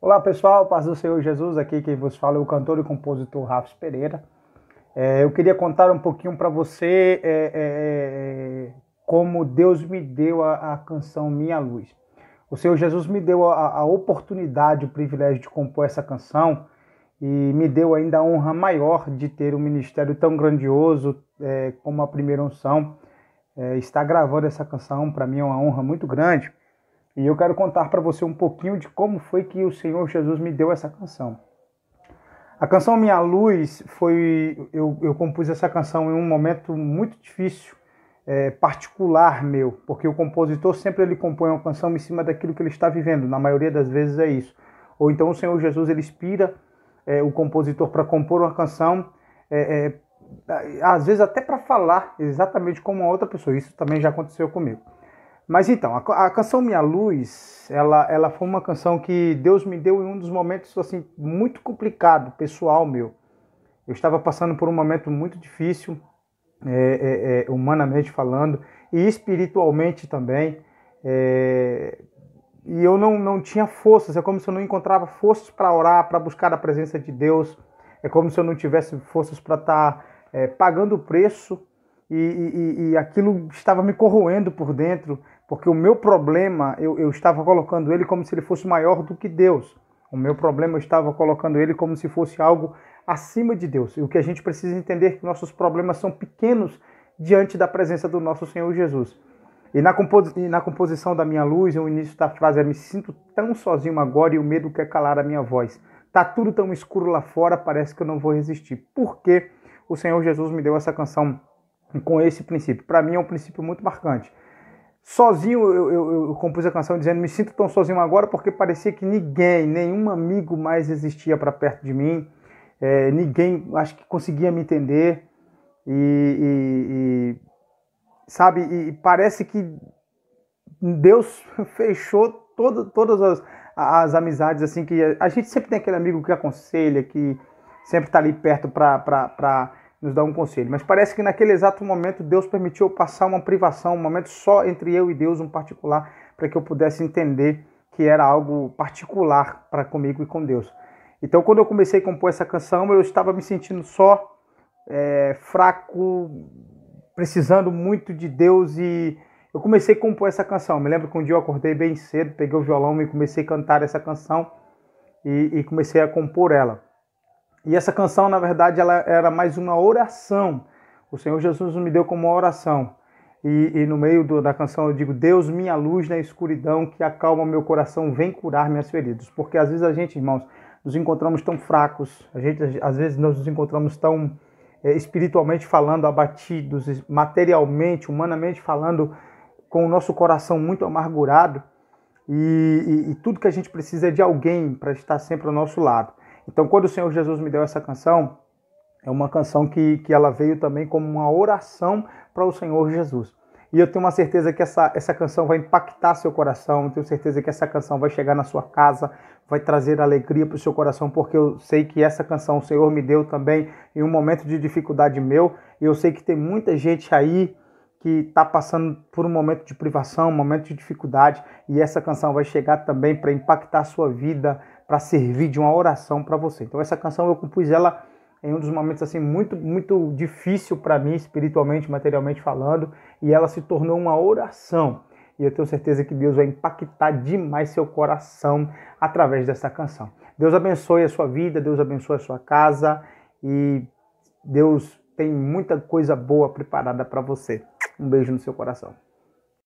Olá pessoal, paz do Senhor Jesus, aqui quem vos fala é o cantor e compositor Rafa Pereira. É, eu queria contar um pouquinho para você é, é, é, como Deus me deu a, a, canção Minha Luz. O Senhor Jesus me deu a, a, oportunidade, o privilégio de compor essa canção e me deu ainda a honra maior de ter um ministério tão grandioso é, como a Primeira Unção. É, está gravando essa canção, para mim é uma honra muito grande. E eu quero contar para você um pouquinho de como foi que o Senhor Jesus me deu essa canção. A canção Minha Luz foi. Eu, eu compus essa canção em um momento muito difícil, é, particular meu, porque o compositor sempre ele compõe uma canção em cima daquilo que ele está vivendo, na maioria das vezes é isso. Ou então o Senhor Jesus ele inspira é, o compositor para compor uma canção, é, é às vezes até para falar exatamente como uma outra pessoa. Isso também já aconteceu comigo. Mas então, a, a, canção Minha Luz, ela, ela foi uma canção que Deus me deu em um dos momentos assim muito complicado, pessoal meu. Eu estava passando por um momento muito difícil, é, é, é humanamente falando, e espiritualmente também. É, e eu não, não tinha forças, é como se eu não encontrava forças para orar, para buscar a presença de Deus, é como se eu não tivesse forças para estar tá, é, pagando o preço e, e, e, aquilo estava me corroendo por dentro, porque o meu problema, eu, eu estava colocando ele como se ele fosse maior do que Deus. O meu problema, eu estava colocando ele como se fosse algo acima de Deus. E o que a gente precisa entender é que nossos problemas são pequenos diante da presença do nosso Senhor Jesus. E na, composi e na composição da minha luz, o início da frase é: Me sinto tão sozinho agora e o medo quer calar a minha voz. Tá tudo tão escuro lá fora, parece que eu não vou resistir. Por que o Senhor Jesus me deu essa canção com esse princípio? Para mim é um princípio muito marcante. Sozinho eu, eu, eu, compus a canção dizendo: Me sinto tão sozinho agora porque parecia que ninguém, nenhum amigo mais existia para perto de mim, é, ninguém acho que conseguia me entender. E, e, e sabe, e parece que Deus fechou todo, todas as, as amizades. assim que A gente sempre tem aquele amigo que aconselha, que sempre está ali perto para nos dá um conselho. Mas parece que naquele exato momento Deus permitiu passar uma privação, um momento só entre eu e Deus, um particular, para que eu pudesse entender que era algo particular para comigo e com Deus. Então, quando eu comecei a compor essa canção, eu estava me sentindo só, é, fraco, precisando muito de Deus e eu comecei a compor essa canção. Me lembro que um dia eu acordei bem cedo, peguei o violão e comecei a cantar essa canção e, e comecei a compor ela. E essa canção, na verdade, ela era mais uma oração. O Senhor Jesus me deu como uma oração. E, e no meio do, da canção eu digo: Deus, minha luz na escuridão, que acalma meu coração, vem curar minhas feridas. Porque às vezes a gente, irmãos, nos encontramos tão fracos, a gente, às vezes nós nos encontramos tão é, espiritualmente falando abatidos, materialmente, humanamente falando, com o nosso coração muito amargurado. E, e, e tudo que a gente precisa é de alguém para estar sempre ao nosso lado. Então, quando o Senhor Jesus me deu essa canção, é uma canção que, que ela veio também como uma oração para o Senhor Jesus. E eu tenho uma certeza que essa, essa canção vai impactar seu coração, tenho certeza que essa canção vai chegar na sua casa, vai trazer alegria para o seu coração, porque eu sei que essa canção o Senhor me deu também em um momento de dificuldade meu, e eu sei que tem muita gente aí que está passando por um momento de privação, um momento de dificuldade, e essa canção vai chegar também para impactar a sua vida, para servir de uma oração para você. Então essa canção eu compus ela em um dos momentos assim muito muito difícil para mim espiritualmente, materialmente falando, e ela se tornou uma oração. E eu tenho certeza que Deus vai impactar demais seu coração através dessa canção. Deus abençoe a sua vida, Deus abençoe a sua casa e Deus tem muita coisa boa preparada para você. Um beijo no seu coração.